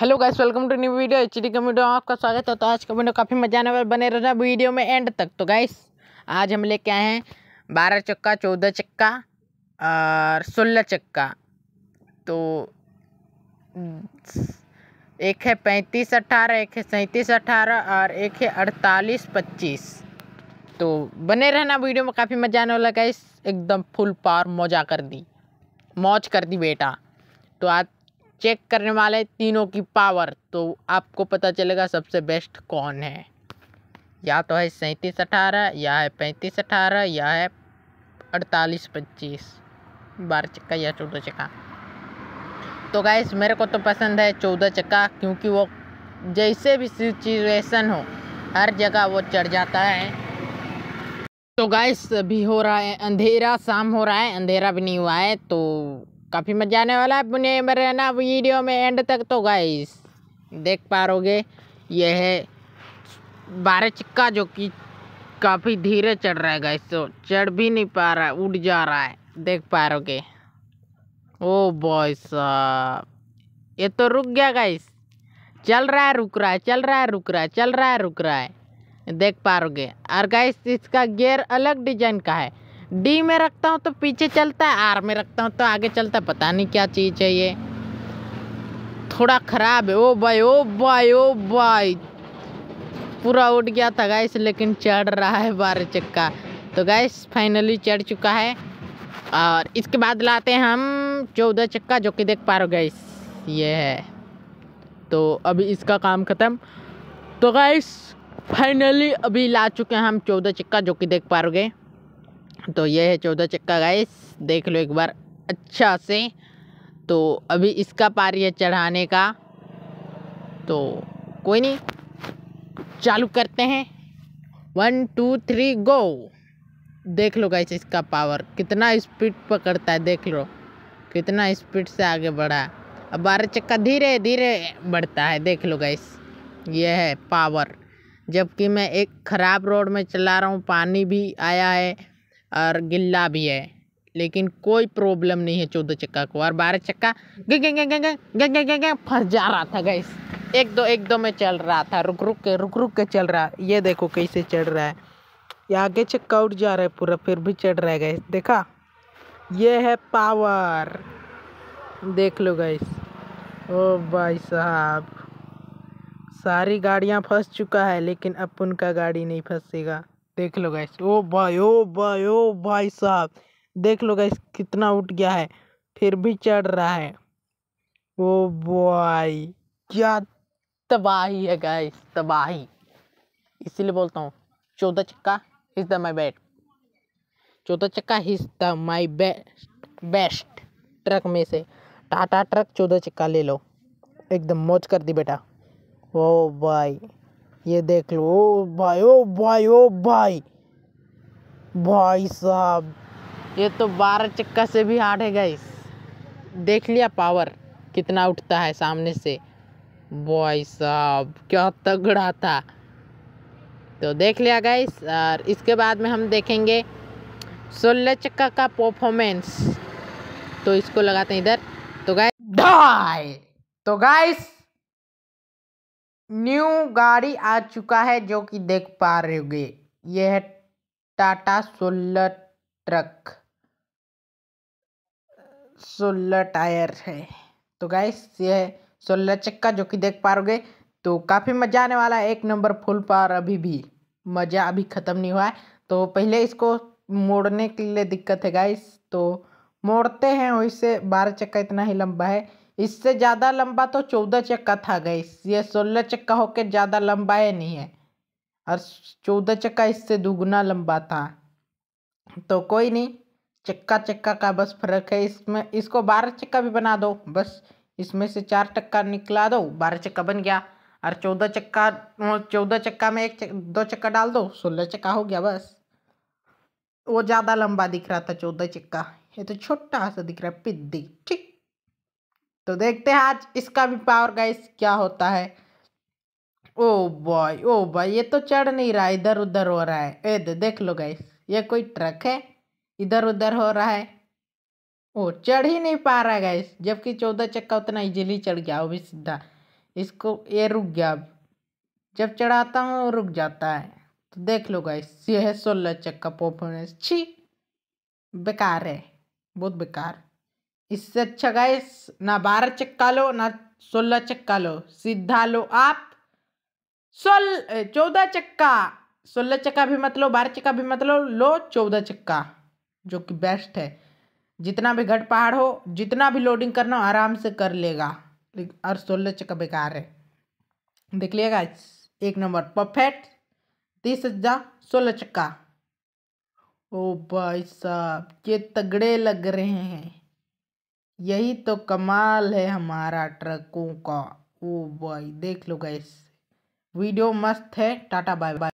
hello guys welcome to new video H D video आपका स्वागत है तो आज का वीडियो काफ़ी मजा आने वाला बने रहना वीडियो में एंड तक तो गाइस आज हम लेके आए हैं बारह चक्का चौदह चक्का और सोलह चक्का तो एक है पैंतीस अट्ठारह एक है सैंतीस अट्ठारह और एक है अड़तालीस पच्चीस तो बने रहना वीडियो में काफ़ी मजा आने वाला गाइस एकदम फुल पावर मौजा कर दी मौज कर दी बेटा तो आज चेक करने वाले तीनों की पावर तो आपको पता चलेगा सबसे बेस्ट कौन है या तो है सैंतीस अठारह या है पैंतीस अठारह या है अड़तालीस पच्चीस बारह चक्का या चौदह चक्का तो गैस मेरे को तो पसंद है चौदह चक्का क्योंकि वो जैसे भी सिचुएशन हो हर जगह वो चढ़ जाता है तो गैस अभी हो रहा है अंधेरा शाम हो रहा है अंधेरा भी नहीं हुआ है तो काफ़ी मजा आने वाला है अपने में रहना वीडियो में एंड तक तो गाइस देख पा रोगे यह है बारह चक्का जो कि काफ़ी धीरे चढ़ रहा है गाइस तो चढ़ भी नहीं पा रहा है उड़ जा रहा है देख पा रोगे ओ बॉय साहब ये तो रुक गया गाइस चल रहा है रुक रहा है चल रहा है रुक रहा है चल रहा है रुक रहा है देख पा रोगे और गाइस इसका गेयर अलग डिजाइन का है डी में रखता हूँ तो पीछे चलता है आर में रखता हूँ तो आगे चलता है पता नहीं क्या चीज़ है ये थोड़ा ख़राब है ओ भाई ओ भाई ओ भाई पूरा उठ गया था गैस लेकिन चढ़ रहा है बारह चक्का तो गैस फाइनली चढ़ चुका है और इसके बाद लाते हैं हम चौदह चक्का जो कि देख पा रहे हो गैस ये है तो अभी इसका काम ख़त्म तो गैस फाइनली अभी ला चुके हैं हम चौदह चक्का जो कि देख पा रहे तो ये है चौदह चक्का गाइस देख लो एक बार अच्छा से तो अभी इसका पारी है चढ़ाने का तो कोई नहीं चालू करते हैं वन टू थ्री गो देख लो गाइस इसका पावर कितना स्पीड पकड़ता है देख लो कितना स्पीड से आगे बढ़ा अब बारह चक्का धीरे धीरे बढ़ता है देख लो गाइस ये है पावर जबकि मैं एक ख़राब रोड में चला रहा हूँ पानी भी आया है और गिल्ला भी है लेकिन कोई प्रॉब्लम नहीं है चौदह चक्का को और बारह चक्का फंस जा रहा था गैस एक दो एक दो में चल रहा था रुक रुक के रुक रुक के चल रहा है ये देखो कैसे चढ़ रहा है ये आगे चक्का उठ जा रहा है पूरा फिर भी चढ़ रहा है गैस देखा ये है पावर देख लो गैस ओ भाई साहब सारी गाड़ियाँ फंस चुका है लेकिन अपन का गाड़ी नहीं फंसेगा देख लो गैस ओ भाई ओ भाई ओ भाई साहब देख लो गैस कितना उठ गया है फिर भी चढ़ रहा है ओ भाई क्या तबाही है गैस तबाही इसीलिए बोलता हूँ चौदह चक्का इज़ द माई बेस्ट चौदह चक्का is the my best best truck में से टाटा ट्रक चौदह चक्का ले लो एकदम मौज कर दी बेटा ओ भाई ये देख लो ओ भाई ओ भाई ओ भाई भाई साहब ये तो बारह चक्का से भी हार्ड है गाइस देख लिया पावर कितना उठता है सामने से भाई साहब क्या तगड़ा था तो देख लिया गाइस और इसके बाद में हम देखेंगे सोलह चक्का का परफॉर्मेंस तो इसको लगाते हैं इधर तो गाइस ढाई तो गाइस न्यू गाड़ी आ चुका है जो कि देख पा रहे होगे ये है टाटा सोलह ट्रक सोलह टायर है तो गाइस ये है सोलह चक्का जो कि देख पा रहे तो काफ़ी मज़ा आने वाला है एक नंबर फुल पावर अभी भी मज़ा अभी ख़त्म नहीं हुआ है तो पहले इसको मोड़ने के लिए दिक्कत है गाइस तो मोड़ते हैं वैसे बारह चक्का इतना ही लंबा है इससे ज़्यादा लंबा तो चौदह चक्का था गई ये सोलह चक्का होकर ज़्यादा लंबा है नहीं है और चौदह चक्का इससे दुगना लंबा था तो कोई नहीं चक्का चक्का का बस फर्क है इसमें इसको बारह चक्का भी बना दो बस इसमें से चार टक्का निकला दो बारह चक्का बन गया और चौदह चक्का चौदह चक्का में एक चक, दो चक्का डाल दो सोलह चक्का हो गया बस वो ज़्यादा लंबा दिख रहा था चौदह चक्का ये तो छोटा सा दिख रहा है पिद्दी ठीक तो देखते हैं आज इसका भी पावर गाइस क्या होता है ओ बॉय ओ बॉय ये तो चढ़ नहीं रहा इधर उधर हो रहा है ए दे, देख लो गाइस ये कोई ट्रक है इधर उधर हो रहा है ओ चढ़ ही नहीं पा रहा है गाइस जबकि चौदह चक्का उतना इजीली चढ़ गया वो भी सीधा इसको ये रुक गया जब चढ़ाता हूँ रुक जाता है तो देख लो गाइस ये है सोलह चक्का परफॉर्मेंस छी बेकार है बहुत बेकार इससे अच्छा गाइस ना बारह चक्का लो ना सोलह चक्का लो सीधा लो आप सोल चौदह चक्का सोलह चक्का भी मत लो बारह चक्का भी मत लो लो चौदह चक्का जो कि बेस्ट है जितना भी घट पहाड़ हो जितना भी लोडिंग करना हो आराम से कर लेगा और सोलह चक्का बेकार है देख लिएगा एक नंबर परफेक्ट तीस हजार सोलह चक्का ओ भाई साहब ये तगड़े लग रहे हैं यही तो कमाल है हमारा ट्रकों का ओ बॉय देख लो गैस वीडियो मस्त है टाटा बाय बाय